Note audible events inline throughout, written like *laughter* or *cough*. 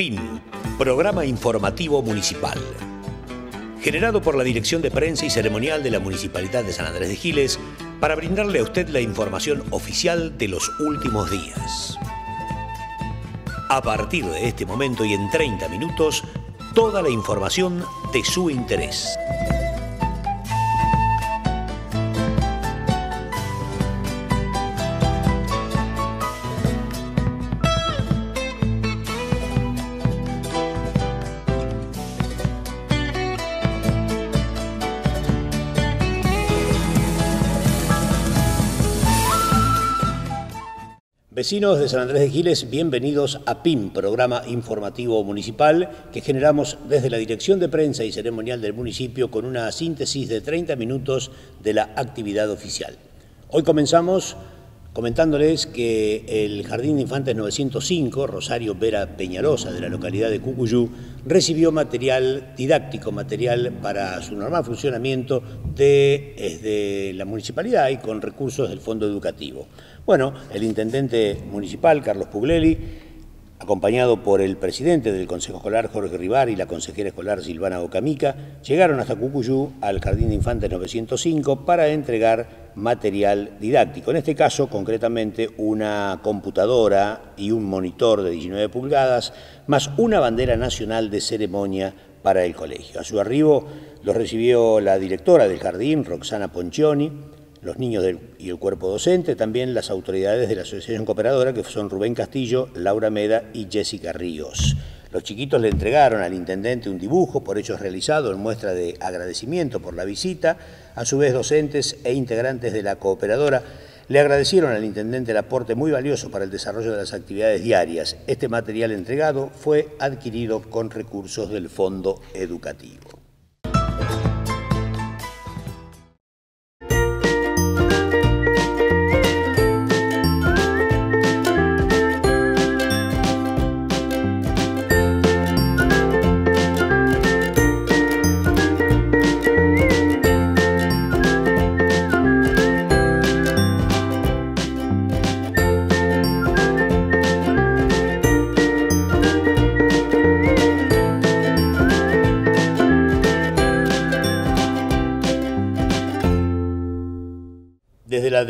PIN, Programa Informativo Municipal. Generado por la Dirección de Prensa y Ceremonial de la Municipalidad de San Andrés de Giles para brindarle a usted la información oficial de los últimos días. A partir de este momento y en 30 minutos, toda la información de su interés. Vecinos de San Andrés de Giles, bienvenidos a PIM, programa informativo municipal que generamos desde la Dirección de Prensa y Ceremonial del municipio con una síntesis de 30 minutos de la actividad oficial. Hoy comenzamos comentándoles que el Jardín de Infantes 905, Rosario Vera Peñalosa, de la localidad de Cucuyú, recibió material didáctico, material para su normal funcionamiento de, desde la municipalidad y con recursos del Fondo Educativo. Bueno, el intendente municipal, Carlos Pugleli, acompañado por el presidente del Consejo Escolar, Jorge Rivar, y la consejera escolar, Silvana Ocamica, llegaron hasta Cucuyú, al Jardín de Infantes 905, para entregar material didáctico. En este caso, concretamente, una computadora y un monitor de 19 pulgadas, más una bandera nacional de ceremonia para el colegio. A su arribo los recibió la directora del jardín, Roxana Poncioni, los niños y el cuerpo docente, también las autoridades de la Asociación Cooperadora, que son Rubén Castillo, Laura Meda y Jessica Ríos. Los chiquitos le entregaron al intendente un dibujo por hechos realizado en muestra de agradecimiento por la visita. A su vez, docentes e integrantes de la cooperadora le agradecieron al intendente el aporte muy valioso para el desarrollo de las actividades diarias. Este material entregado fue adquirido con recursos del Fondo Educativo.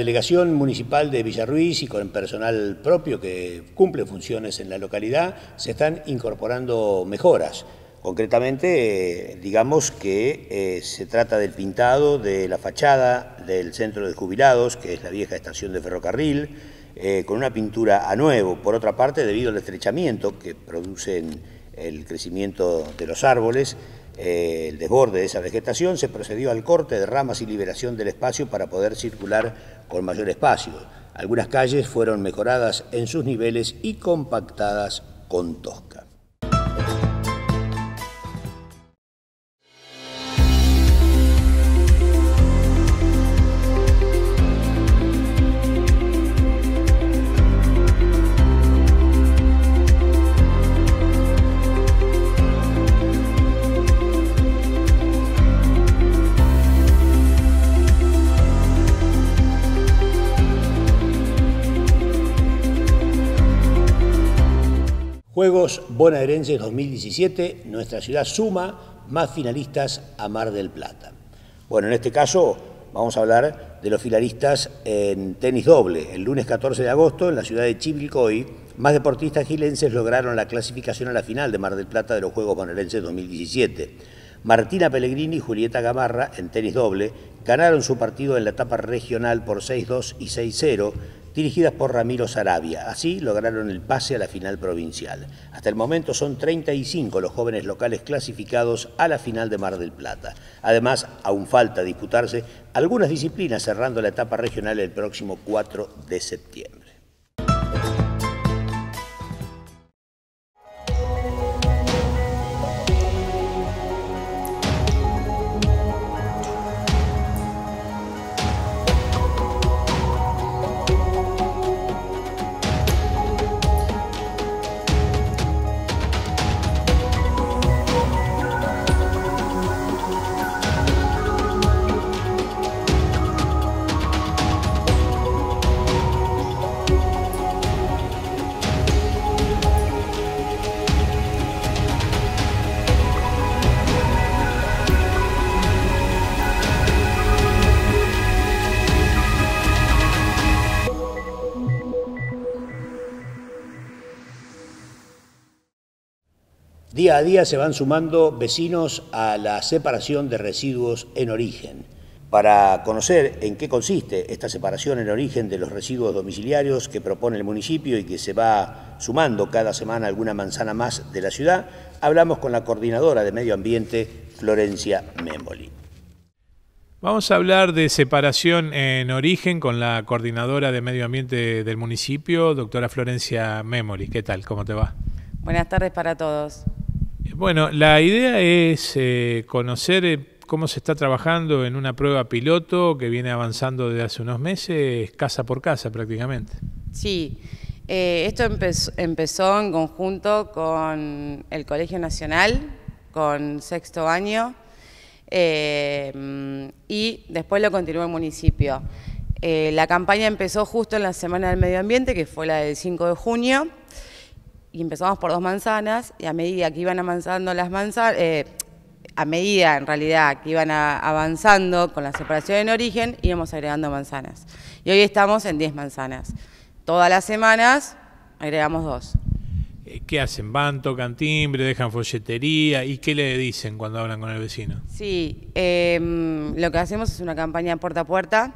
delegación municipal de Villarruiz y con personal propio que cumple funciones en la localidad se están incorporando mejoras. Concretamente, eh, digamos que eh, se trata del pintado de la fachada del centro de jubilados, que es la vieja estación de ferrocarril, eh, con una pintura a nuevo. Por otra parte, debido al estrechamiento que produce el crecimiento de los árboles, eh, el desborde de esa vegetación, se procedió al corte de ramas y liberación del espacio para poder circular con mayor espacio. Algunas calles fueron mejoradas en sus niveles y compactadas con tosca. Juegos Bonaerenses 2017, nuestra ciudad suma más finalistas a Mar del Plata. Bueno, en este caso vamos a hablar de los finalistas en tenis doble. El lunes 14 de agosto, en la ciudad de Chivilcoy, más deportistas gilenses lograron la clasificación a la final de Mar del Plata de los Juegos Bonaerenses 2017. Martina Pellegrini y Julieta Gamarra, en tenis doble, ganaron su partido en la etapa regional por 6-2 y 6-0 dirigidas por Ramiro Sarabia. Así lograron el pase a la final provincial. Hasta el momento son 35 los jóvenes locales clasificados a la final de Mar del Plata. Además, aún falta disputarse algunas disciplinas cerrando la etapa regional el próximo 4 de septiembre. Día a día se van sumando vecinos a la separación de residuos en origen. Para conocer en qué consiste esta separación en origen de los residuos domiciliarios que propone el municipio y que se va sumando cada semana alguna manzana más de la ciudad, hablamos con la coordinadora de Medio Ambiente, Florencia Memoli. Vamos a hablar de separación en origen con la coordinadora de Medio Ambiente del municipio, doctora Florencia Memoli. ¿Qué tal? ¿Cómo te va? Buenas tardes para todos. Bueno, la idea es eh, conocer eh, cómo se está trabajando en una prueba piloto que viene avanzando desde hace unos meses, casa por casa prácticamente. Sí, eh, esto empezó, en conjunto con el Colegio Nacional, con sexto año, y después lo continuó el municipio. la campaña empezó justo en la Semana del Medio Ambiente, que fue la del 5 de junio, y empezamos por dos manzanas y a medida que iban avanzando las manzanas, eh, a medida en realidad que iban avanzando con la separación en origen, íbamos agregando manzanas. Y hoy estamos en 10 manzanas. Todas las semanas agregamos dos. Eh, ¿Qué hacen? ¿Van, tocan timbre, dejan folletería? ¿Y qué le dicen cuando hablan con el vecino? Sí, em, lo que hacemos es una campaña puerta a puerta.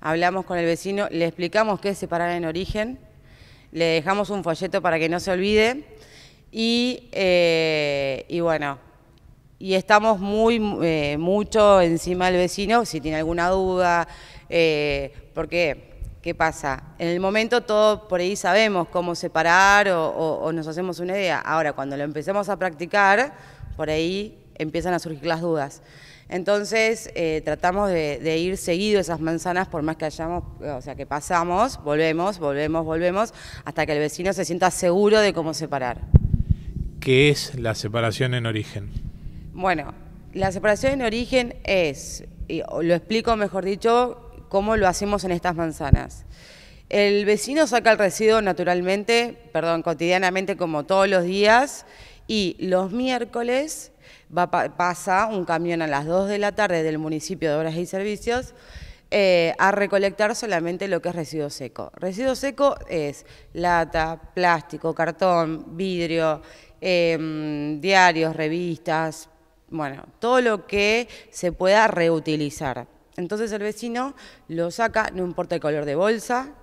Hablamos con el vecino, le explicamos qué es separar en origen, le dejamos un folleto para que no se olvide. Y, eh, bueno, y estamos muy eh, mucho encima del vecino si tiene alguna duda, eh, porque ¿qué pasa? En el momento todo por ahí sabemos cómo separar o nos hacemos una idea. Ahora, cuando lo empecemos a practicar, por ahí empiezan a surgir las dudas. Entonces eh, tratamos de, ir seguido esas manzanas por más que hayamos, o sea, que pasamos, volvemos, volvemos, volvemos, hasta que el vecino se sienta seguro de cómo separar. ¿Qué es la separación en origen? Bueno, la separación en origen es, y lo explico mejor dicho, cómo lo hacemos en estas manzanas. El vecino saca el residuo naturalmente, perdón, cotidianamente como todos los días, y los miércoles pasa un camión a las 2 de la tarde del municipio de Obras y Servicios eh, a recolectar solamente lo que es residuo seco. Residuo seco es lata, plástico, cartón, vidrio, em, diarios, revistas, bueno, todo lo que se pueda reutilizar. Entonces el vecino lo saca, no importa el color de bolsa,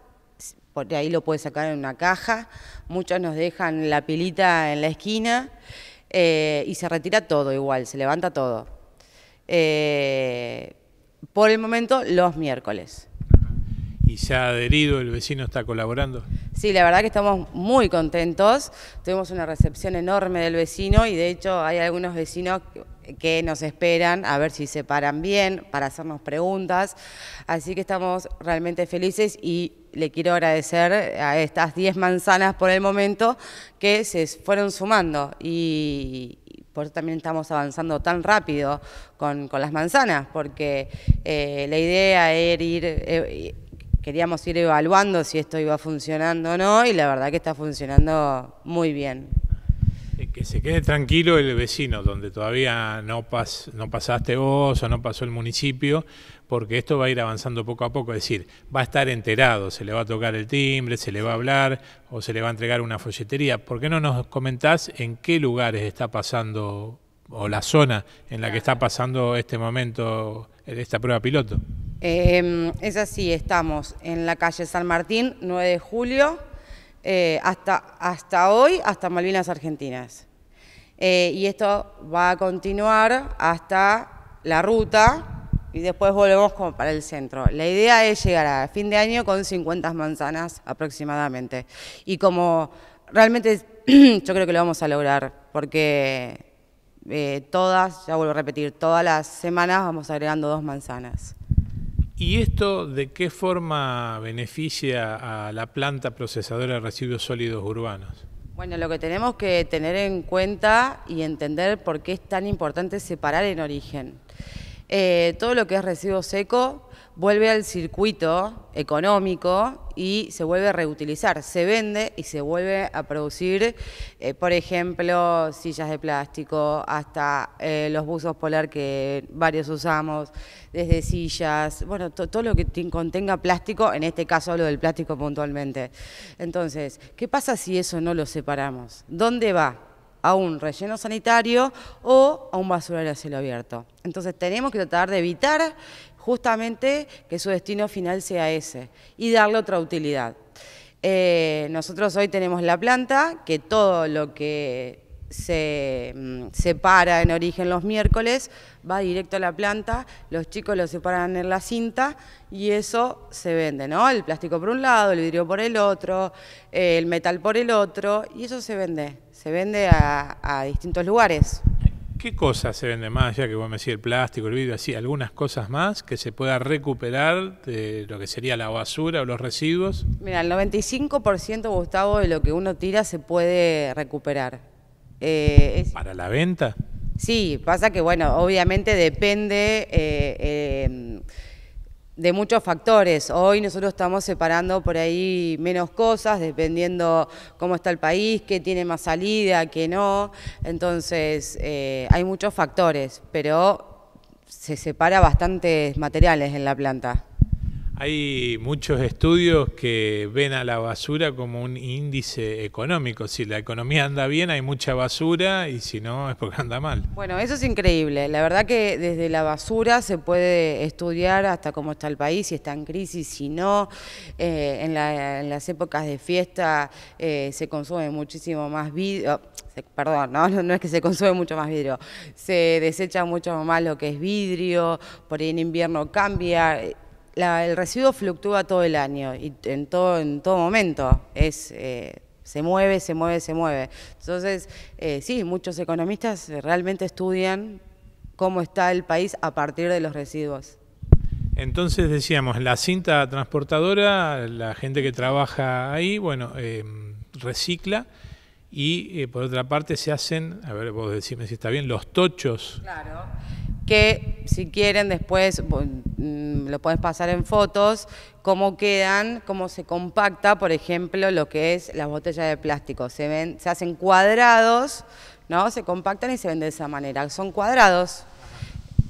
por ahí lo puede sacar en una caja, muchos nos dejan la pilita en la esquina eh, y se retira todo igual, se levanta todo. Eh, por el momento, los miércoles. ¿Y se ha adherido? ¿El vecino está colaborando? Sí, la verdad que estamos muy contentos. Tuvimos una recepción enorme del vecino y de hecho hay algunos vecinos que nos esperan, a ver si se paran bien para hacernos preguntas. Así que estamos realmente felices y le quiero agradecer a estas 10 manzanas por el momento que se fueron sumando y por eso también estamos avanzando tan rápido con, con las manzanas, porque eh, la idea era ir... Eh, queríamos ir evaluando si esto iba funcionando o no y la verdad que está funcionando muy bien que se quede tranquilo el vecino, donde todavía no, no pasaste vos o no pasó el municipio, porque esto va a ir avanzando poco a poco, es decir, va a estar enterado, se le va a tocar el timbre, se le va a hablar o se le va a entregar una folletería. ¿Por qué no nos comentás en qué lugares está pasando o la zona en la que está pasando este momento, esta prueba piloto? Em, es así, estamos en la calle San Martín, 9 de julio eh, hasta, hasta hoy, hasta Malvinas Argentinas. Eh, y esto va a continuar hasta la ruta y después volvemos como para el centro. La idea es llegar a fin de año con 50 manzanas aproximadamente. Y como realmente *clears throat* yo creo que lo vamos a lograr, porque eh, todas, ya vuelvo a repetir, todas las semanas vamos agregando dos manzanas. ¿Y esto de qué forma beneficia a la planta procesadora de residuos sólidos urbanos? Bueno, lo que tenemos que tener en cuenta y entender por qué es tan importante separar en origen. Eh, todo lo que es residuo seco vuelve al circuito económico y se vuelve a reutilizar, se vende y se vuelve a producir, eh, por ejemplo, sillas de plástico, hasta eh, los buzos polar que varios usamos, desde sillas, bueno, todo lo que contenga plástico, en este caso hablo del plástico puntualmente. Entonces, ¿qué pasa si eso no lo separamos? ¿Dónde va? a un relleno sanitario o a un basurero a cielo abierto. Entonces tenemos que tratar de evitar justamente que su destino final sea ese y darle otra utilidad. Eh, nosotros hoy tenemos la planta, que todo lo que se mm, separa en origen los miércoles, va directo a la planta, los chicos lo separan en la cinta y eso se vende, ¿no? El plástico por un lado, el vidrio por el otro, eh, el metal por el otro, y eso se vende, se vende a, distintos lugares. ¿Qué cosas se vende más, ya que vos me decís el plástico, el vidrio, así, algunas cosas más que se pueda recuperar de lo que sería la basura o los residuos? Mira, el 95%, Gustavo, de lo que uno tira se puede recuperar eh, es... ¿Para la venta? Sí, pasa que, bueno, obviamente depende eh, em, de muchos factores. Hoy nosotros estamos separando por ahí menos cosas, dependiendo cómo está el país, qué tiene más salida, qué no. Entonces, eh, hay muchos factores, pero se separa bastantes materiales en la planta. Hay muchos estudios que ven a la basura como un índice económico. Si la economía anda bien, hay mucha basura y si no, es porque anda mal. Bueno, eso es increíble. La verdad que desde la basura se puede estudiar hasta cómo está el país, si está en crisis, si no. Eh, en, las épocas de fiesta eh, se consume muchísimo más vidrio. Perdón, ¿no? *laughs* no es que se consume mucho más vidrio. Se desecha mucho más lo que es vidrio. Por ahí en invierno cambia el residuo fluctúa todo el año y en todo, en todo momento. Es, eh, se mueve, se mueve, se mueve. Entonces, eh, sí, muchos economistas realmente estudian cómo está el país a partir de los residuos. Entonces decíamos, la cinta transportadora, la gente que trabaja ahí, bueno, em, recicla y eh, por otra parte se hacen, a ver, vos decime si está bien, los tochos. Claro que si quieren después mm, lo puedes pasar en fotos, cómo quedan, cómo se compacta, por ejemplo, lo que es las botellas de plástico. Se, ven, se hacen cuadrados, ¿no? se compactan y se ven de esa manera. Son cuadrados.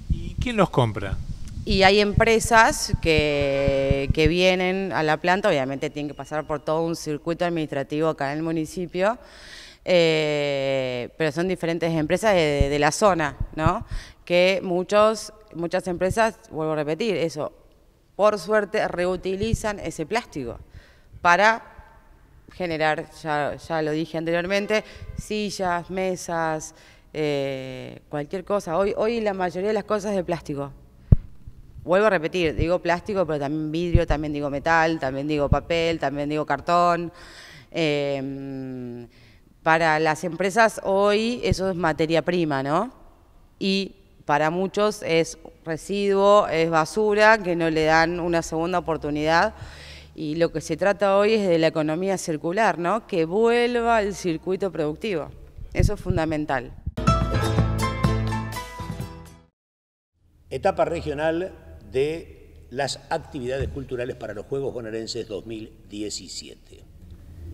¿Y quién los compra? Y hay empresas que, vienen a la planta, obviamente tienen que pasar por todo un circuito administrativo acá en el municipio, eh, pero son diferentes empresas de, de, la zona, ¿no? que muchos, muchas empresas, vuelvo a repetir eso, por suerte reutilizan ese plástico para generar, ya, lo dije anteriormente, sillas, mesas, eh, cualquier cosa. Hoy, hoy la mayoría de las cosas es de plástico. Vuelvo a repetir, digo plástico, pero también vidrio, también digo metal, también digo papel, también digo cartón. Em, para las empresas hoy eso es materia prima, ¿no? Y para muchos es residuo, es basura, que no le dan una segunda oportunidad. Y lo que se trata hoy es de la economía circular, ¿no? que vuelva al circuito productivo. Eso es fundamental. Etapa regional de las actividades culturales para los Juegos Bonaerenses 2017.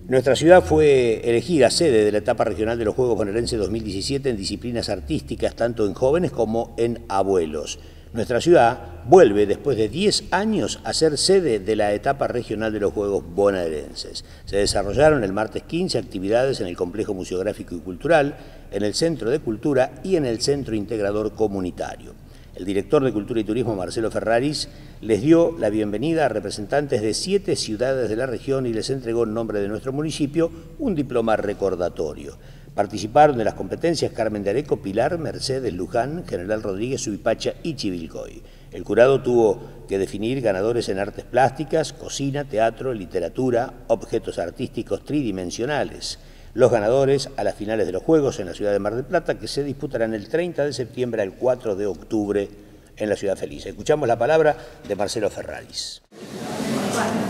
Nuestra ciudad fue elegida sede de la etapa regional de los Juegos Bonaerenses 2017 en disciplinas artísticas, tanto en jóvenes como en abuelos. Nuestra ciudad vuelve después de 10 años a ser sede de la etapa regional de los Juegos Bonaerenses. Se desarrollaron el martes 15 actividades en el Complejo Museográfico y Cultural, en el Centro de Cultura y en el Centro Integrador Comunitario. El director de Cultura y Turismo, Marcelo Ferraris, les dio la bienvenida a representantes de siete ciudades de la región y les entregó en nombre de nuestro municipio un diploma recordatorio. Participaron de las competencias Carmen de Areco, Pilar, Mercedes, Luján, General Rodríguez, Uipacha y Chivilcoy. El jurado tuvo que definir ganadores en artes plásticas, cocina, teatro, literatura, objetos artísticos tridimensionales los ganadores a las finales de los Juegos en la ciudad de Mar del Plata, que se disputarán el 30 de septiembre al 4 de octubre en la ciudad feliz. Escuchamos la palabra de Marcelo Ferraris.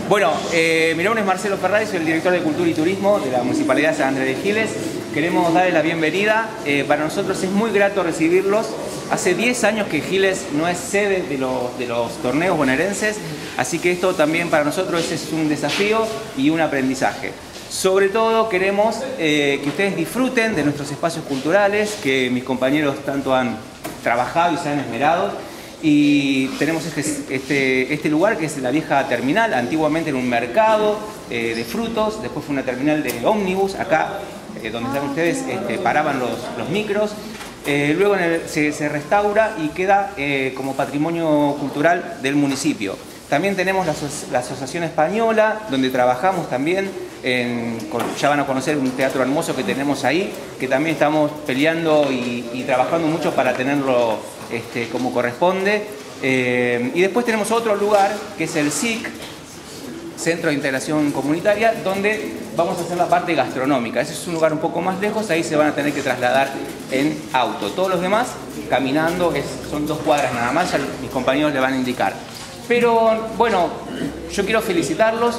Bueno, eh, mi nombre es Marcelo Ferraris, soy el director de Cultura y Turismo de la Municipalidad de San Andrés de Giles. Queremos darles la bienvenida. Eh, para nosotros es muy grato recibirlos. Hace 10 años que Giles no es sede de los, de los torneos bonaerenses, así que esto también para nosotros es un desafío y un aprendizaje. Sobre todo queremos eh, que ustedes disfruten de nuestros espacios culturales, que mis compañeros tanto han trabajado y se han esmerado. Y tenemos este, este, este lugar que es la vieja terminal, antiguamente era un mercado eh, de frutos, después fue una terminal de ómnibus, acá eh, donde están ustedes este, paraban los, micros. luego se, restaura y queda como patrimonio cultural del municipio. También tenemos la Asociación Española, donde trabajamos también ya van a conocer un teatro hermoso que tenemos ahí, que también estamos peleando y, trabajando mucho para tenerlo este, como corresponde. Eh, y después tenemos otro lugar, que es el SIC, Centro de Integración Comunitaria, donde vamos a hacer la parte gastronómica. Ese es un lugar un poco más lejos, ahí se van a tener que trasladar en auto. Todos los demás caminando, son dos cuadras nada más, ya mis compañeros le van a indicar. Pero bueno, yo quiero felicitarlos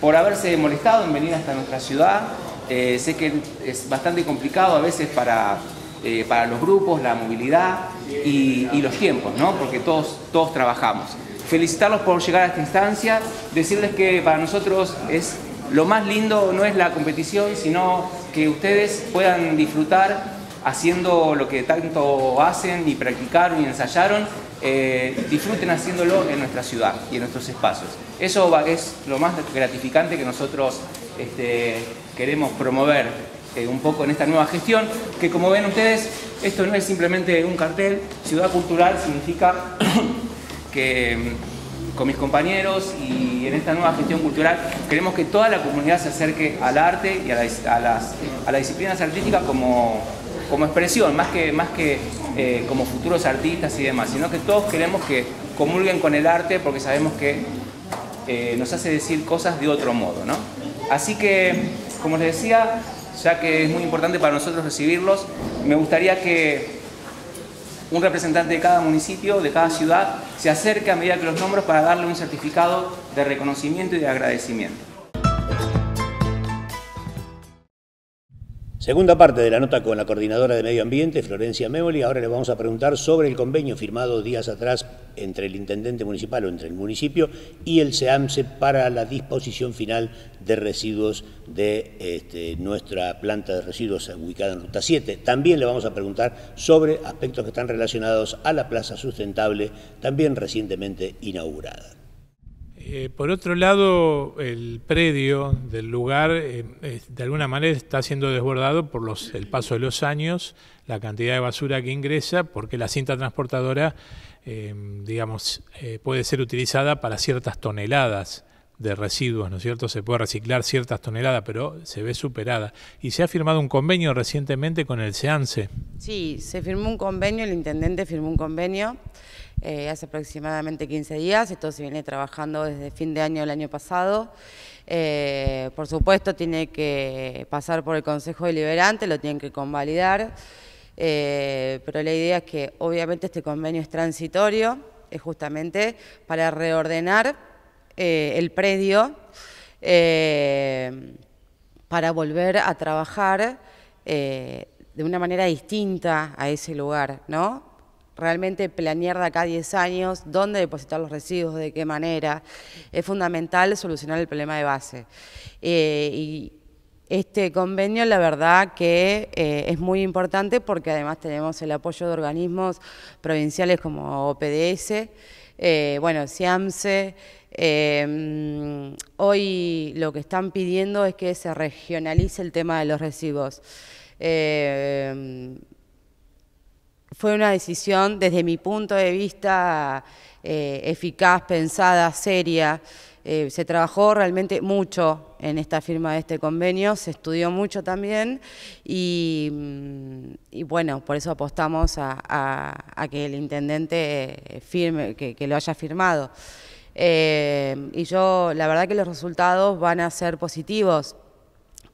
por haberse molestado en venir hasta nuestra ciudad. Eh, sé que es bastante complicado a veces para, eh, para los grupos, la movilidad y, los tiempos, porque todos, todos trabajamos. Felicitarlos por llegar a esta instancia, decirles que para nosotros es lo más lindo no es la competición, sino que ustedes puedan disfrutar haciendo lo que tanto hacen y practicaron y ensayaron eh, disfruten haciéndolo en nuestra ciudad y en nuestros espacios. Eso es lo más gratificante que nosotros este, queremos promover eh, un poco en esta nueva gestión, que como ven ustedes, esto no es simplemente un cartel, ciudad cultural significa *coughs* que mm, con mis compañeros y en esta nueva gestión cultural queremos que toda la comunidad se acerque al arte y a, las, a las disciplinas artísticas como como expresión, más que, más que eh, como futuros artistas y demás, sino que todos queremos que comulguen con el arte porque sabemos que eh, nos hace decir cosas de otro modo. Así que, como les decía, ya que es muy importante para nosotros recibirlos, me gustaría que un representante de cada municipio, de cada ciudad, se acerque a medida que los nombres para darle un certificado de reconocimiento y de agradecimiento. Segunda parte de la nota con la coordinadora de Medio Ambiente, Florencia Memoli. Ahora le vamos a preguntar sobre el convenio firmado días atrás entre el intendente municipal o entre el municipio y el SEAMSE para la disposición final de residuos de este, nuestra planta de residuos ubicada en Ruta 7. También le vamos a preguntar sobre aspectos que están relacionados a la Plaza Sustentable, también recientemente inaugurada. Eh, por otro lado, el predio del lugar eh, de alguna manera está siendo desbordado por los, el paso de los años, la cantidad de basura que ingresa, porque la cinta transportadora, eh, digamos, puede ser utilizada para ciertas toneladas de residuos, ¿no es cierto? Se puede reciclar ciertas toneladas, pero se ve superada. Y se ha firmado un convenio recientemente con el SEANSE. Sí, se firmó un convenio, el intendente firmó un convenio eh, hace aproximadamente 15 días. Esto se viene trabajando desde fin de año del año pasado. Eh, por supuesto, tiene que pasar por el Consejo Deliberante, lo tienen que convalidar, eh, pero la idea es que obviamente este convenio es transitorio, es justamente para reordenar el predio, para volver a trabajar de una manera distinta a ese lugar, ¿no? realmente planear de acá 10 años dónde depositar los residuos, de qué manera. Es fundamental solucionar el problema de base. Eh, y este convenio, la verdad que eh, es muy importante porque además tenemos el apoyo de organismos provinciales como OPDS, eh, bueno, SIAMSE. hoy lo que están pidiendo es que se regionalice el tema de los residuos fue una decisión desde mi punto de vista eh, eficaz, pensada, seria. Eh, se trabajó realmente mucho en esta firma de este convenio, se estudió mucho también y, mm, bueno, por eso apostamos a, que el intendente eh, firme, que, lo haya firmado. y yo, la verdad que los resultados van a ser positivos.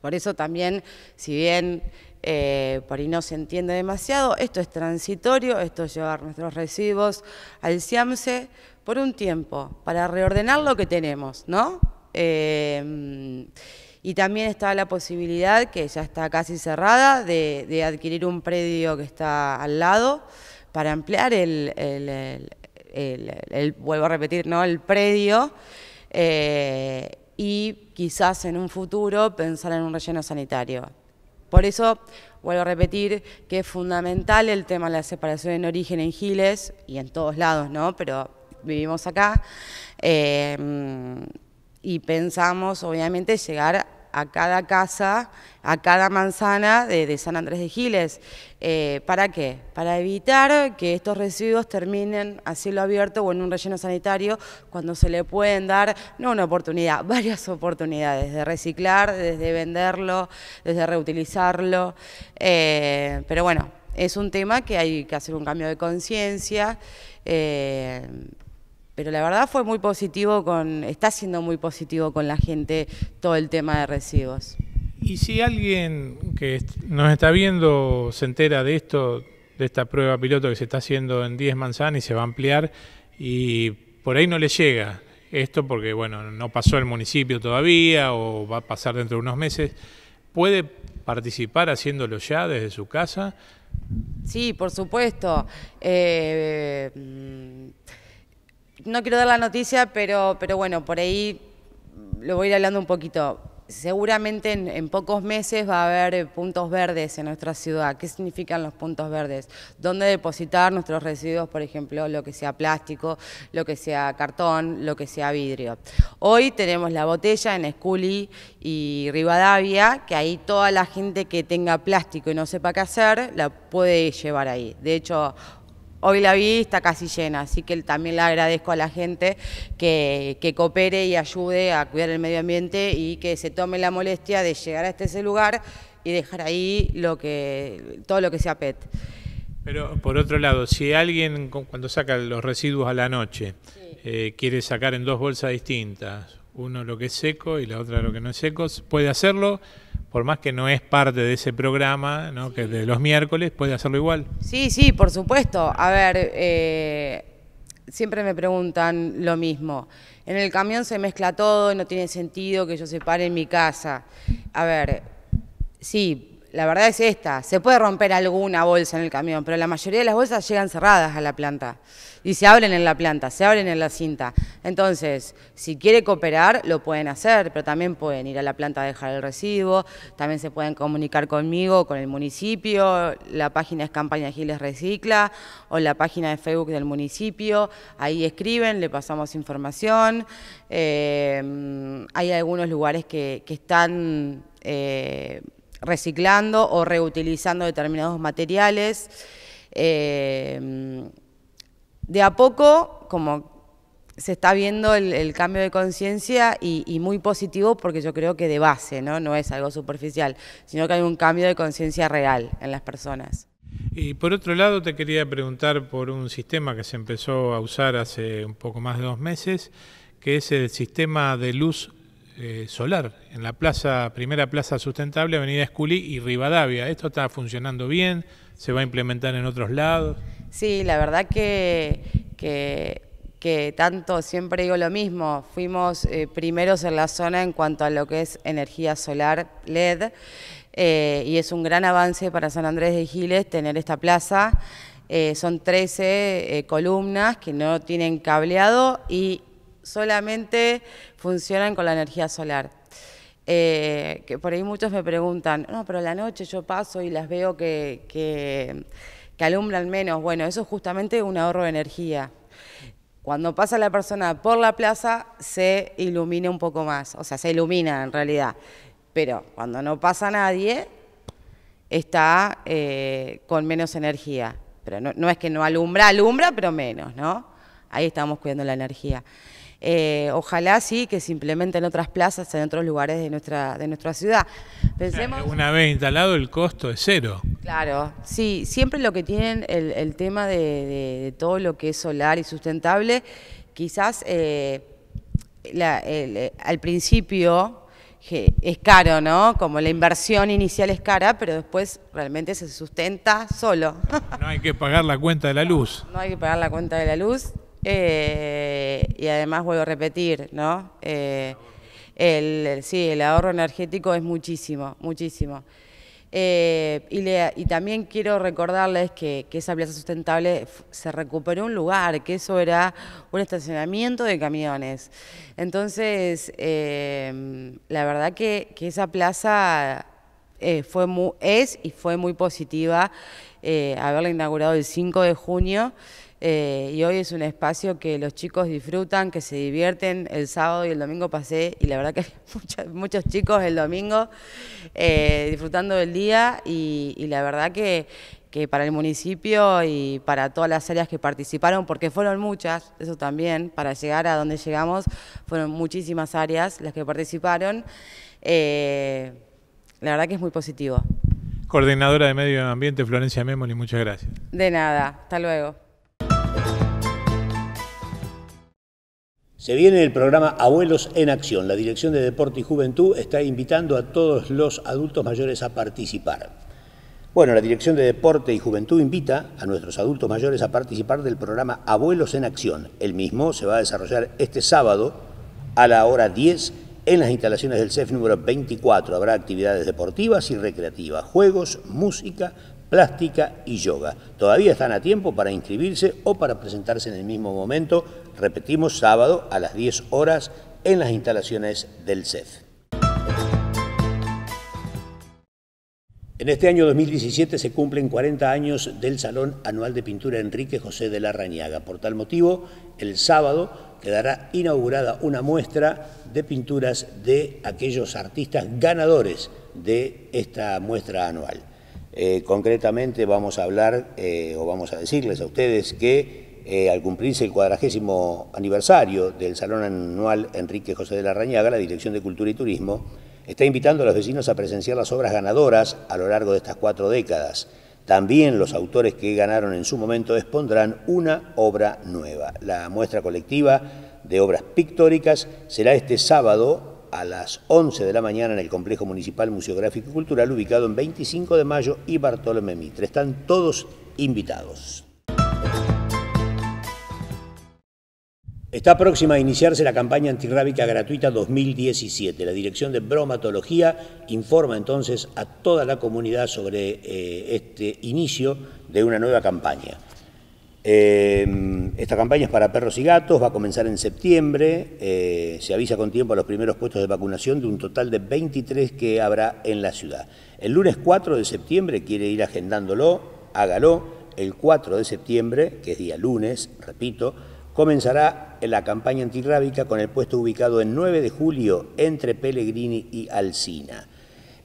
Por eso también, si bien eh, por ahí no se entiende demasiado. Esto es transitorio, esto es llevar nuestros recibos al CIAMSE por un tiempo, para reordenar lo que tenemos, ¿no? Em, y también está la posibilidad, que ya está casi cerrada, de, adquirir un predio que está al lado para ampliar el, vuelvo a repetir, ¿no? el predio eh, y quizás en un futuro pensar en un relleno sanitario. Por eso, vuelvo a repetir que es fundamental el tema de la separación en origen en Giles y en todos lados, ¿no? Pero vivimos acá eh, y pensamos, obviamente, llegar a cada casa, a cada manzana de, San Andrés de Giles. Eh, ¿Para qué? Para evitar que estos residuos terminen a cielo abierto o en un relleno sanitario cuando se le pueden dar, no una oportunidad, *laughs* varias oportunidades de reciclar, desde venderlo, desde reutilizarlo. Eh, pero bueno, es un tema que hay que hacer un cambio de conciencia. Eh, pero la verdad fue muy positivo con, está siendo muy positivo con la gente todo el tema de recibos. Y si alguien que nos está viendo se entera de esto, de esta prueba piloto que se está haciendo en 10 manzanas y se va a ampliar y por ahí no le llega esto porque bueno, no pasó el municipio todavía o va a pasar dentro de unos meses, puede participar haciéndolo ya desde su casa. Sí, por supuesto. Eh, mm, no quiero dar la noticia, pero, pero bueno, por ahí lo voy a ir hablando un poquito. Seguramente en, pocos meses va a haber puntos verdes en nuestra ciudad. ¿Qué significan los puntos verdes? ¿Dónde depositar nuestros residuos, por ejemplo, lo que sea plástico, lo que sea cartón, lo que sea vidrio? Hoy tenemos la botella en Esculi y Rivadavia, que ahí toda la gente que tenga plástico y no sepa qué hacer, la puede llevar ahí. De hecho, hoy la vi está casi llena, así que también le agradezco a la gente que, que, coopere y ayude a cuidar el medio ambiente y que se tome la molestia de llegar hasta este ese lugar y dejar ahí lo que, todo lo que sea PET. Pero por otro lado, si alguien cuando saca los residuos a la noche eh, quiere sacar en dos bolsas distintas, uno lo que es seco y la otra lo que no es seco, ¿puede hacerlo? por más que no es parte de ese programa, ¿no? que es de los miércoles, puede hacerlo igual. Sí, sí, por supuesto. A ver, eh, siempre me preguntan lo mismo. En el camión se mezcla todo, y no tiene sentido que yo se pare en mi casa. A ver, sí, la verdad es esta, se puede romper alguna bolsa en el camión, pero la mayoría de las bolsas llegan cerradas a la planta y se abren en la planta, se abren en la cinta. Entonces, si quiere cooperar, lo pueden hacer, pero también pueden ir a la planta a dejar el residuo, también se pueden comunicar conmigo, con el municipio, la página es Campaña Giles Recicla o la página de Facebook del municipio, ahí escriben, le pasamos información. Eh, hay algunos lugares que, están... Eh, reciclando o reutilizando determinados materiales. Eh, de a poco, como se está viendo el, cambio de conciencia y, muy positivo porque yo creo que de base, ¿no? No es algo superficial, sino que hay un cambio de conciencia real en las personas. Y por otro lado, te quería preguntar por un sistema que se empezó a usar hace un poco más de dos meses, que es el sistema de luz eh, solar en la plaza, primera plaza sustentable, Avenida Esculí y Rivadavia. Esto está funcionando bien, se va a implementar en otros lados. Sí, la verdad que, que, tanto, siempre digo lo mismo, fuimos eh, primeros en la zona en cuanto a lo que es energía solar LED eh, y es un gran avance para San Andrés de Giles tener esta plaza. son 13 columnas que no tienen cableado y solamente funcionan con la energía solar. Eh, que por ahí muchos me preguntan, no, pero la noche yo paso y las veo que, que, alumbran menos. Bueno, eso es justamente un ahorro de energía. Cuando pasa la persona por la plaza, se ilumina un poco más, o sea, se ilumina en realidad. Pero cuando no pasa nadie, está eh, con menos energía. Pero no, no es que no alumbra, alumbra, pero menos, ¿no? Ahí estamos cuidando la energía. Eh, ojalá sí que se implementen en otras plazas, en otros lugares de nuestra, de nuestra ciudad. Una vez instalado el costo es cero. Claro, sí, siempre lo que tienen el, tema de, todo lo que es solar y sustentable, quizás eh, eh, al principio es caro, ¿no? Como la inversión inicial es cara, pero después realmente se sustenta solo. No hay que pagar la cuenta de la luz. no hay que pagar la cuenta de la luz. Eh, y además, vuelvo a repetir, ¿no? Eh, el, ahorro energético es muchísimo, muchísimo. Eh, y, también quiero recordarles que, esa plaza sustentable se recuperó un lugar, que eso era un estacionamiento de camiones. Entonces, la verdad que, esa plaza fue es y fue muy positiva haberla inaugurado el 5 de junio. Eh, y hoy es un espacio que los chicos disfrutan, que se divierten. El sábado y el domingo pasé y la verdad que *laughs* hay muchos, chicos el domingo eh, disfrutando del día y, la verdad que, para el municipio y para todas las áreas que participaron, porque fueron muchas, eso también, para llegar a donde llegamos, fueron muchísimas áreas las que participaron. Eh, la verdad que es muy positivo. Coordinadora de Medio Ambiente, Florencia Memoli, muchas gracias. De nada, hasta luego. Se viene el programa Abuelos en Acción. La Dirección de Deporte y Juventud está invitando a todos los adultos mayores a participar. Bueno, la Dirección de Deporte y Juventud invita a nuestros adultos mayores a participar del programa Abuelos en Acción. El mismo se va a desarrollar este sábado a la hora 10 en las instalaciones del CEF número 24. Habrá actividades deportivas y recreativas, juegos, música, plástica y yoga. Todavía están a tiempo para inscribirse o para presentarse en el mismo momento, repetimos, sábado a las 10 horas en las instalaciones del CEF. En este año 2017 se cumplen 40 años del Salón Anual de Pintura Enrique José de la Rañaga. Por tal motivo, el sábado quedará inaugurada una muestra de pinturas de aquellos artistas ganadores de esta muestra anual. Eh, concretamente vamos a hablar eh, o vamos a decirles a ustedes que eh, al cumplirse el cuadragésimo aniversario del Salón Anual Enrique José de la Rañaga, la Dirección de Cultura y Turismo está invitando a los vecinos a presenciar las obras ganadoras a lo largo de estas cuatro décadas. También los autores que ganaron en su momento expondrán una obra nueva. La muestra colectiva de obras pictóricas será este sábado a las 11 de la mañana en el Complejo Municipal Museográfico y Cultural ubicado en 25 de mayo y Bartolomé Mitre. Están todos invitados. Está próxima a iniciarse la campaña antirrábica gratuita 2017. La Dirección de Bromatología informa entonces a toda la comunidad sobre eh, este inicio de una nueva campaña. Em, esta campaña es para perros y gatos, va a comenzar en septiembre, eh, se avisa con tiempo a los primeros puestos de vacunación de un total de 23 que habrá en la ciudad. El lunes 4 de septiembre quiere ir agendándolo, hágalo. El 4 de septiembre, que es día lunes, repito, comenzará la campaña antirrábica con el puesto ubicado en 9 de julio entre Pellegrini y Alsina.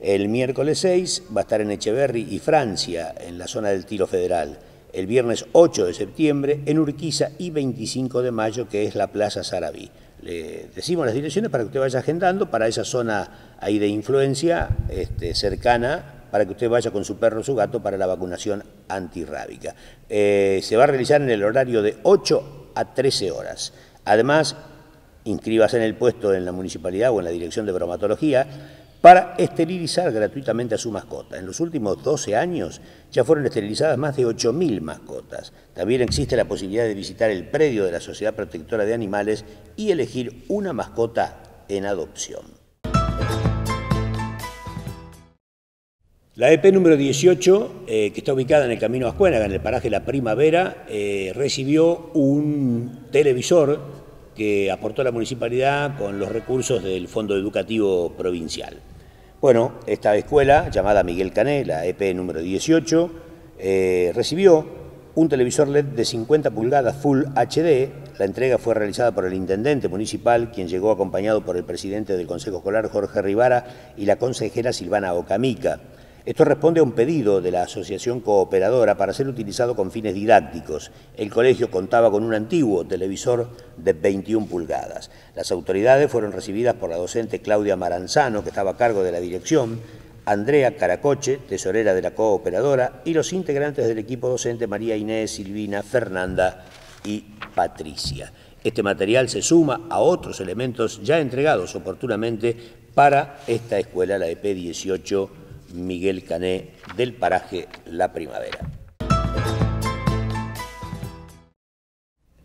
El miércoles 6 va a estar en Echeverry y Francia, en la zona del tiro federal el viernes 8 de septiembre en Urquiza y 25 de mayo, que es la Plaza Sarabí. Le decimos las direcciones para que usted vaya agendando para esa zona ahí de influencia este, cercana para que usted vaya con su perro o su gato para la vacunación antirrábica. Eh, se va a realizar en el horario de 8 a 13 horas. Además, inscríbase en el puesto en la municipalidad o en la dirección de bromatología para esterilizar gratuitamente a su mascota. En los últimos 12 años ya fueron esterilizadas más de 8.000 mascotas. También existe la posibilidad de visitar el predio de la Sociedad Protectora de Animales y elegir una mascota en adopción. La EP número 18, eh, que está ubicada en el Camino Ascuénaga, en el paraje La Primavera, eh, recibió un televisor que aportó la municipalidad con los recursos del Fondo Educativo Provincial. Bueno, esta escuela, llamada Miguel Cané, la EP número 18, eh, recibió un televisor LED de 50 pulgadas Full HD. La entrega fue realizada por el intendente municipal, quien llegó acompañado por el presidente del Consejo Escolar, Jorge Rivara, y la consejera Silvana Ocamica. Esto responde a un pedido de la Asociación Cooperadora para ser utilizado con fines didácticos. El colegio contaba con un antiguo televisor de 21 pulgadas. Las autoridades fueron recibidas por la docente Claudia Maranzano, que estaba a cargo de la dirección, Andrea Caracoche, tesorera de la cooperadora, y los integrantes del equipo docente María Inés, Silvina, Fernanda y Patricia. Este material se suma a otros elementos ya entregados oportunamente para esta escuela, la EP 18 Miguel Cané del paraje La Primavera.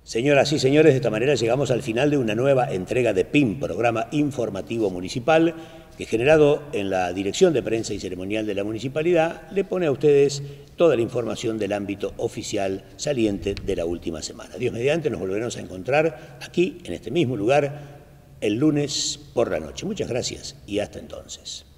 Señoras y señores, de esta manera llegamos al final de una nueva entrega de PIM, programa informativo municipal, que generado en la Dirección de Prensa y Ceremonial de la Municipalidad le pone a ustedes toda la información del ámbito oficial saliente de la última semana. Dios mediante, nos volveremos a encontrar aquí, en este mismo lugar, el lunes por la noche. Muchas gracias y hasta entonces.